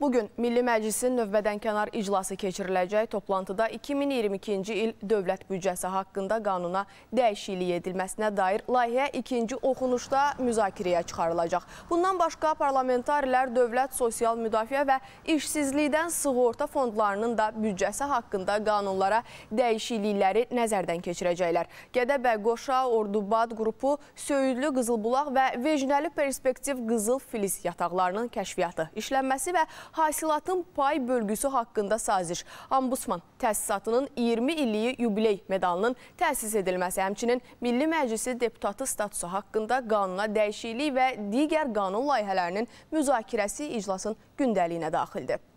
Bugün Milli Məclisin növbədənkənar iclası keçiriləcək. Toplantıda 2022-ci il dövlət büdcəsi haqqında qanuna dəyişikliyi edilməsinə dair layihə ikinci oxunuşda müzakirəyə çıxarılacaq. Bundan başqa parlamentarilər dövlət sosial müdafiə və işsizlikdən sığorta fondlarının da büdcəsi haqqında qanunlara dəyişiklikləri nəzərdən keçirəcəklər. Gədəbəy, Qoşa, Ordubad qrupu, Söyüdlü, Qızılbulaq və Vejnəli Perspektiv Qızıl Filiz yataqlarının kəşfiyyatı işlənməsi və hasilatın pay bölgüsü haqqında saziş. Ambusman təsisatının 20 illiyi yubiley medalının təsis edilməsi, həmçinin Milli Məclisi deputatı statusu haqqında qanuna dəyişiklik və digər qanun layihələrinin müzakirəsi iclasın gündəliyinə daxildir.